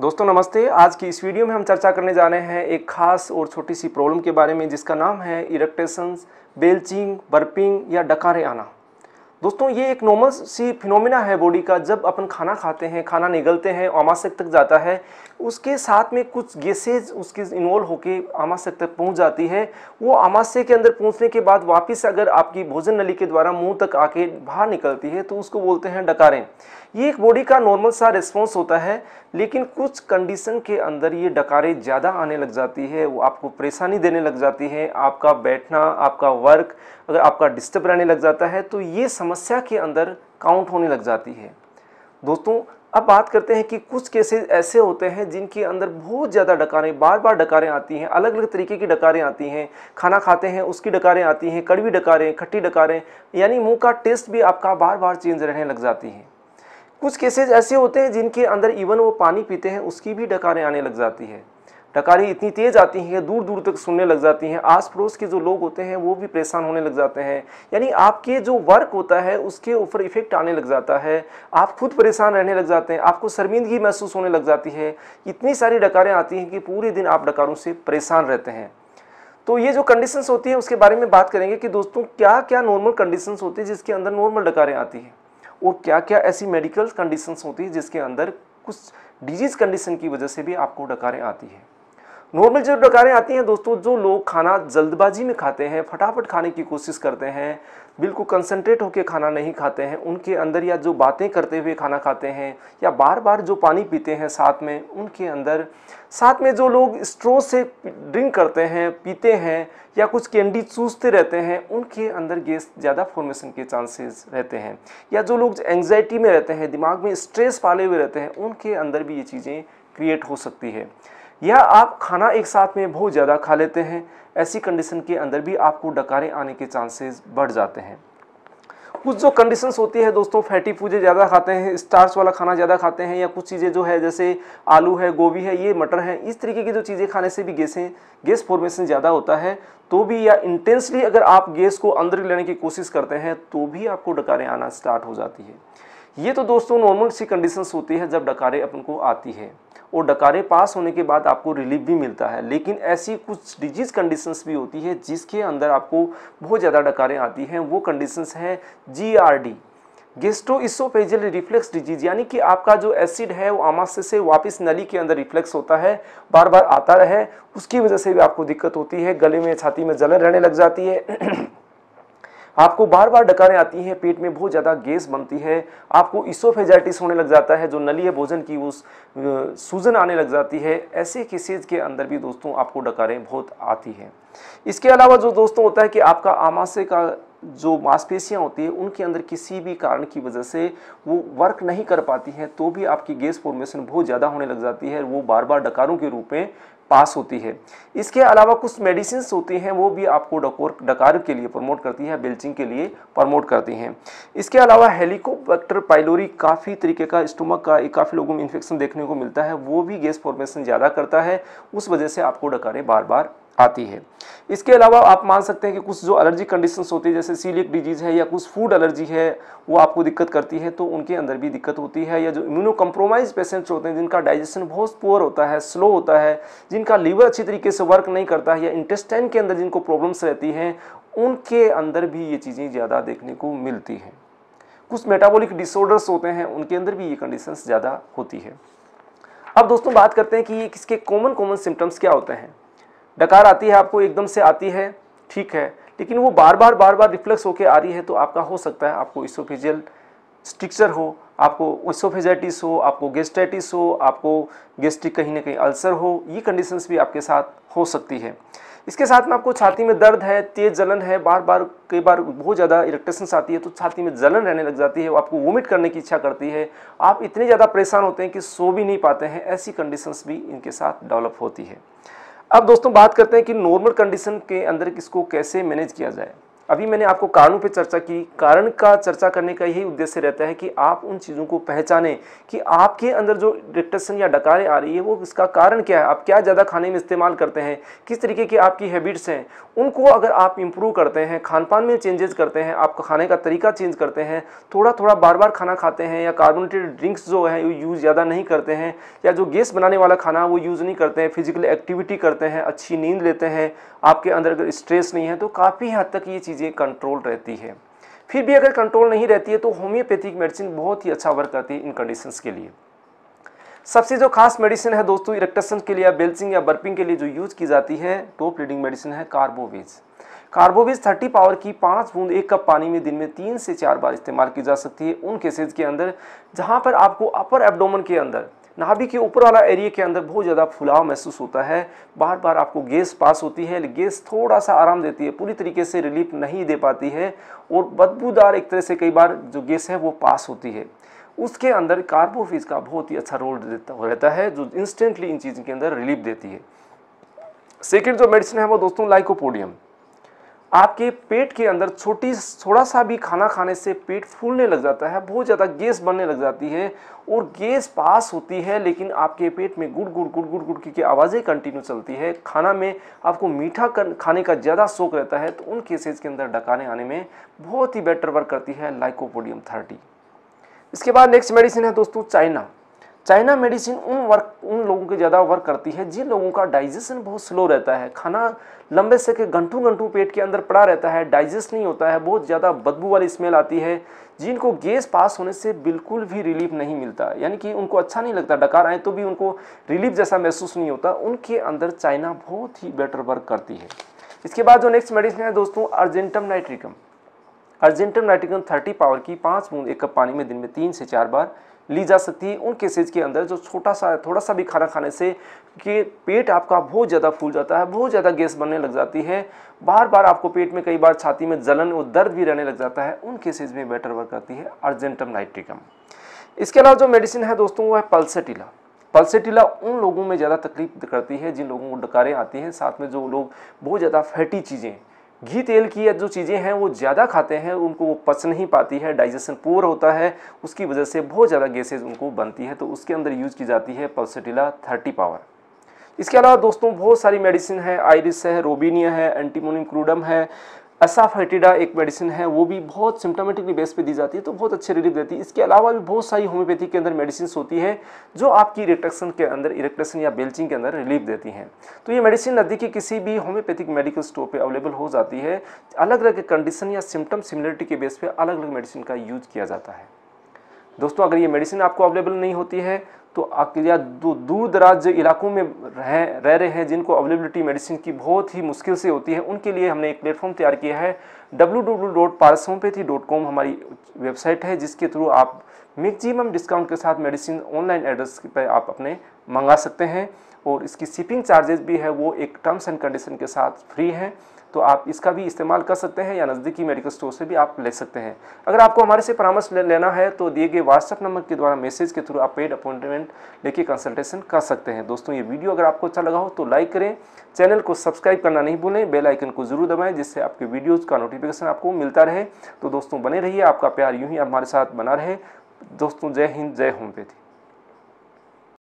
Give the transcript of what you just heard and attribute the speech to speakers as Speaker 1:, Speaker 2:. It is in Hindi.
Speaker 1: दोस्तों नमस्ते आज की इस वीडियो में हम चर्चा करने जा रहे हैं एक खास और छोटी सी प्रॉब्लम के बारे में जिसका नाम है इरेक्टेशंस बेल्चिंग बर्पिंग या डकारे आना दोस्तों ये एक नॉर्मल सी फिनोमिना है बॉडी का जब अपन खाना खाते हैं खाना निगलते हैं आमाशक तक जाता है उसके साथ में कुछ गैसेज उसके इन्वॉल्व होकर आमाशक तक पहुंच जाती है वो आमाशय के अंदर पहुंचने के बाद वापस अगर आपकी भोजन नली के द्वारा मुंह तक आके बाहर निकलती है तो उसको बोलते हैं डकारें ये एक बॉडी का नॉर्मल सा रिस्पॉन्स होता है लेकिन कुछ कंडीशन के अंदर ये डकारें ज़्यादा आने लग जाती है वो आपको परेशानी देने लग जाती है आपका बैठना आपका वर्क अगर आपका डिस्टर्ब रहने लग जाता है तो ये समस्या के अंदर काउंट होने लग जाती है दोस्तों अब बात करते हैं कि कुछ केसेज ऐसे होते हैं जिनके अंदर बहुत ज़्यादा डकारें बार बार डकारें आती हैं अलग अलग तरीके की डकारें आती हैं खाना खाते हैं उसकी डकारें आती हैं कड़वी डकारें खट्टी डकारें यानी मुंह का टेस्ट भी आपका बार बार चेंज रहने लग जाती है कुछ केसेज ऐसे होते हैं जिनके अंदर इवन वो पानी पीते हैं उसकी भी डकारें आने लग जाती है डकारें इतनी तेज़ आती हैं दूर दूर तक सुनने लग जाती हैं आस पड़ोस के जो लोग होते हैं वो भी परेशान होने लग जाते हैं यानी आपके जो वर्क होता है उसके ऊपर इफेक्ट आने लग जाता है आप खुद परेशान रहने लग जाते हैं आपको शर्मिंदगी महसूस होने लग जाती है इतनी सारी डकारें आती हैं कि पूरे दिन आप डकारों से परेशान रहते हैं तो ये जो कंडीशंस होती है उसके बारे में बात करेंगे कि दोस्तों क्या क्या नॉर्मल कंडीशंस होती हैं जिसके अंदर नॉर्मल डकारें आती हैं और क्या क्या ऐसी मेडिकल कंडीशंस होती है जिसके अंदर कुछ डिजीज़ कंडीशन की वजह से भी आपको डकारें आती हैं नॉर्मल जो डकारें आती हैं दोस्तों जो लोग खाना जल्दबाजी में खाते हैं फटाफट खाने की कोशिश करते हैं बिल्कुल कंसंट्रेट होकर खाना नहीं खाते हैं उनके अंदर या जो बातें करते हुए खाना खाते हैं या बार बार जो पानी पीते हैं साथ में उनके अंदर साथ में जो लोग स्ट्रो से ड्रिंक करते हैं पीते हैं या कुछ कैंडी चूसते रहते हैं उनके अंदर गैस ज़्यादा फॉर्मेशन के चांसेस रहते हैं या जो लोग एंग्जाइटी में रहते हैं दिमाग में स्ट्रेस पाले हुए रहते हैं उनके अंदर भी ये चीज़ें क्रिएट हो सकती है या आप खाना एक साथ में बहुत ज़्यादा खा लेते हैं ऐसी कंडीशन के अंदर भी आपको डकारें आने के चांसेस बढ़ जाते हैं कुछ जो कंडीशंस होती है दोस्तों फैटी फूजे ज़्यादा खाते हैं स्टार्स वाला खाना ज़्यादा खाते हैं या कुछ चीज़ें जो है जैसे आलू है गोभी है ये मटर है इस तरीके की जो चीज़ें खाने से भी गैसें गैस फॉर्मेशन ज़्यादा होता है तो भी या इंटेंसली अगर आप गैस को अंदर लेने की कोशिश करते हैं तो भी आपको डकारें आना स्टार्ट हो जाती है ये तो दोस्तों नॉर्मल सी कंडीशंस होती है जब डकारे अपन को आती है और डकारे पास होने के बाद आपको रिलीफ भी मिलता है लेकिन ऐसी कुछ डिजीज कंडीशंस भी होती है जिसके अंदर आपको बहुत ज़्यादा डकारें आती हैं वो कंडीशंस हैं G D gastro oesophageal reflux disease यानी कि आपका जो एसिड है वो आमाशय से वापस नली के अंदर रिफ्लेक्स होता है बार बार आता रहे उसकी वजह से भी आपको दिक्कत होती है गले में छाती में जलन रहने लग जाती है आपको बार बार डकारें आती हैं पेट में बहुत ज़्यादा गैस बनती है आपको इसोफेजाइटिस होने लग जाता है जो नलीय भोजन की उस सूजन आने लग जाती है ऐसे केसेज के अंदर भी दोस्तों आपको डकारें बहुत आती हैं इसके अलावा जो दोस्तों होता है कि आपका आमाशय का जो मांसपेशियाँ होती है उनके अंदर किसी भी कारण की वजह से वो वर्क नहीं कर पाती हैं तो भी आपकी गैस फॉर्मेशन बहुत ज़्यादा होने लग जाती है वो बार बार डकारों के रूप में पास होती है इसके अलावा कुछ मेडिसिन होती हैं वो भी आपको डकोर डकार के लिए प्रमोट करती है बेल्चिंग के लिए प्रमोट करती हैं इसके अलावा हेलीकोपैक्टर पाइलोरी काफ़ी तरीके का स्टोमक का काफ़ी लोगों में इन्फेक्शन देखने को मिलता है वो भी गैस फॉर्मेशन ज़्यादा करता है उस वजह से आपको डकारें बार बार आती है इसके अलावा आप मान सकते हैं कि कुछ जो एलर्जी कंडीशंस होती है जैसे सीलिक डिजीज़ है या कुछ फूड एलर्जी है वो आपको दिक्कत करती है तो उनके अंदर भी दिक्कत होती है या जो इम्यूनो कम्प्रोमाइज पेशेंट्स होते हैं जिनका डाइजेशन बहुत पुअर होता है स्लो होता है जिनका लीवर अच्छी तरीके से वर्क नहीं करता है या इंटेस्टाइन के अंदर जिनको प्रॉब्लम्स रहती हैं उनके अंदर भी ये चीज़ें ज़्यादा देखने को मिलती हैं कुछ मेटाबॉलिक डिसऑर्डर्स होते हैं उनके अंदर भी ये कंडीशंस ज़्यादा होती है अब दोस्तों बात करते हैं कि ये किसके कॉमन कॉमन सिम्टम्स क्या होते हैं डकार आती है आपको एकदम से आती है ठीक है लेकिन वो बार बार बार बार रिफ्लेक्स होकर आ रही है तो आपका हो सकता है आपको इसोफेजियल स्ट्रिक्चर हो आपको इसोफेजाइटिस हो आपको गेस्टाइटिस हो आपको गेस्ट्रिक कहीं ना कहीं अल्सर हो ये कंडीशंस भी आपके साथ हो सकती है इसके साथ में आपको छाती में दर्द है तेज जलन है बार बार कई बार बहुत ज़्यादा इरेक्टेशंस आती है तो छाती में जलन रहने लग जाती है आपको वोमिट करने की इच्छा करती है आप इतने ज़्यादा परेशान होते हैं कि सो भी नहीं पाते हैं ऐसी कंडीशंस भी इनके साथ डेवलप होती है अब दोस्तों बात करते हैं कि नॉर्मल कंडीशन के अंदर किसको कैसे मैनेज किया जाए अभी मैंने आपको कारणों पर चर्चा की कारण का चर्चा करने का यही उद्देश्य रहता है कि आप उन चीज़ों को पहचानें कि आपके अंदर जो डिक्टेशन या डकारें आ रही है वो इसका कारण क्या है आप क्या ज़्यादा खाने में इस्तेमाल करते हैं किस तरीके की आपकी हैबिट्स हैं उनको अगर आप इम्प्रूव करते हैं खान पान में चेंजेस करते हैं आपका खाने का तरीका चेंज करते हैं थोड़ा थोड़ा बार बार खाना खाते हैं या कार्बोनेटेड ड्रिंक्स जो है वो यूज़ ज़्यादा नहीं करते हैं या जो गैस बनाने वाला खाना वो यूज़ नहीं करते हैं फिजिकल एक्टिविटी करते हैं अच्छी नींद लेते हैं आपके अंदर अगर स्ट्रेस नहीं है तो काफ़ी हद तक ये चीज़ चीज़ें कंट्रोल रहती है फिर भी अगर कंट्रोल नहीं रहती है तो होम्योपैथिक मेडिसिन बहुत ही अच्छा वर्क करती है इन कंडीशन के लिए सबसे जो खास मेडिसिन है दोस्तों इरेक्टेशन के लिए या बेल्सिंग या बर्पिंग के लिए जो यूज की जाती है टॉप लीडिंग मेडिसिन है कार्बोवेज कार्बोवेज 30 पावर की पाँच बूंद एक कप पानी में दिन में तीन से चार बार इस्तेमाल की जा सकती है उन केसेज के अंदर जहाँ पर आपको अपर एब्डोमन के अंदर नाभि के ऊपर वाला एरिया के अंदर बहुत ज़्यादा फुलाव महसूस होता है बार बार आपको गैस पास होती है गैस थोड़ा सा आराम देती है पूरी तरीके से रिलीफ नहीं दे पाती है और बदबूदार एक तरह से कई बार जो गैस है वो पास होती है उसके अंदर कार्बोफिज का बहुत ही अच्छा रोल देता रहता है जो इंस्टेंटली इन चीज़ के अंदर रिलीफ देती है सेकेंड जो मेडिसिन है वो दोस्तों लाइकोपोडियम आपके पेट के अंदर छोटी थोड़ा सा भी खाना खाने से पेट फूलने लग जाता है बहुत ज़्यादा गैस बनने लग जाती है और गैस पास होती है लेकिन आपके पेट में गुड़ गुड़ गुड़ गुड़ गुड़ की आवाज़ें कंटिन्यू चलती है खाना में आपको मीठा कर, खाने का ज़्यादा शौक रहता है तो उन केसेज के अंदर डकाने आने में बहुत ही बेटर वर्क करती है लाइकोपोडियम थर्टी इसके बाद नेक्स्ट मेडिसिन है दोस्तों चाइना चाइना मेडिसिन उन वर्क उन लोगों के ज़्यादा वर्क करती है जिन लोगों का डाइजेशन बहुत स्लो रहता है खाना लंबे से के घंटों घंटों पेट के अंदर पड़ा रहता है डाइजेस्ट नहीं होता है बहुत ज़्यादा बदबू वाली स्मेल आती है जिनको गैस पास होने से बिल्कुल भी रिलीफ नहीं मिलता यानी कि उनको अच्छा नहीं लगता डकार आए तो भी उनको रिलीफ जैसा महसूस नहीं होता उनके अंदर चाइना बहुत ही बेटर वर्क करती है इसके बाद जो नेक्स्ट मेडिसिन है दोस्तों argentum nitricum argentum nitricum thirty power की पाँच बूंद एक कप पानी में दिन में तीन से चार बार ली जा सकती है उन केसेज के अंदर जो छोटा सा थोड़ा सा भी खाना खाने से कि पेट आपका बहुत ज़्यादा फूल जाता है बहुत ज़्यादा गैस बनने लग जाती है बार बार आपको पेट में कई बार छाती में जलन और दर्द भी रहने लग जाता है उन केसेज में बेटर वर्क करती है अर्जेंटम नाइट्रिकम इसके अलावा जो मेडिसिन है दोस्तों वो है पल्सेटिला पल्सेटिला उन लोगों में ज़्यादा तकलीफ करती है जिन लोगों को डकारें आती हैं साथ में जो लोग बहुत ज़्यादा फैटी चीज़ें घी तेल की जो चीज़ें हैं वो ज़्यादा खाते हैं उनको वो पच नहीं पाती है डाइजेशन पोअर होता है उसकी वजह से बहुत ज़्यादा गैसेज उनको बनती हैं तो उसके अंदर यूज़ की जाती है पल्सटीला थर्टी पावर इसके अलावा दोस्तों बहुत सारी मेडिसिन है आयरिस है रोबीनिया है एंटीमोनियम क्रूडम है असाफाइटिडा एक मेडिसिन है वो भी बहुत सिम्टोमेटिकली बेस पे दी जाती है तो बहुत अच्छे रिलीफ देती है इसके अलावा भी बहुत सारी होम्योपैथी के अंदर मेडिसिन होती है जो आपकी इरेक्टेशन के अंदर इरेक्टेशन या बेल्चिंग के अंदर रिलीफ देती हैं तो ये मेडिसिन नदी के किसी भी होम्योपैथिक मेडिकल स्टोर पर अवेलेबल हो जाती है अलग अलग कंडीशन या सिम्टम सिमिलरिटी के बेस पर अलग अलग मेडिसिन का यूज किया जाता है दोस्तों अगर ये मेडिसिन आपको अवेलेबल नहीं होती है तो या जो दूर दराज इलाकों में रह रह रहे हैं जिनको अवेलेबिलिटी मेडिसिन की बहुत ही मुश्किल से होती है उनके लिए हमने एक प्लेटफॉर्म तैयार किया है W W dot dot com हमारी वेबसाइट है जिसके थ्रू आप मैक्सिमम डिस्काउंट के साथ मेडिसिन ऑनलाइन एड्रेस पर आप अपने मंगा सकते हैं और इसकी शिपिंग चार्जेस भी है वो एक टर्म्स एंड कंडीशन के साथ फ्री हैं तो आप इसका भी इस्तेमाल कर सकते हैं या नज़दीकी मेडिकल स्टोर से भी आप ले सकते हैं अगर आपको हमारे से परामर्श ले लेना है तो दिए गए व्हाट्सअप नंबर के द्वारा मैसेज के थ्रू आप पेड अपॉइंटमेंट लेके कंसल्टेशन कर सकते हैं दोस्तों ये वीडियो अगर आपको अच्छा लगा हो तो लाइक करें चैनल को सब्सक्राइब करना नहीं भूलें बेल आइकन को ज़रूर दबाएं जिससे आपके वीडियोज़ का नोटिफिकेशन आपको मिलता रहे तो दोस्तों बने रहिए आपका प्यार यूँ ही हमारे साथ बना रहे दोस्तों जय हिंद जय होम्योपैथी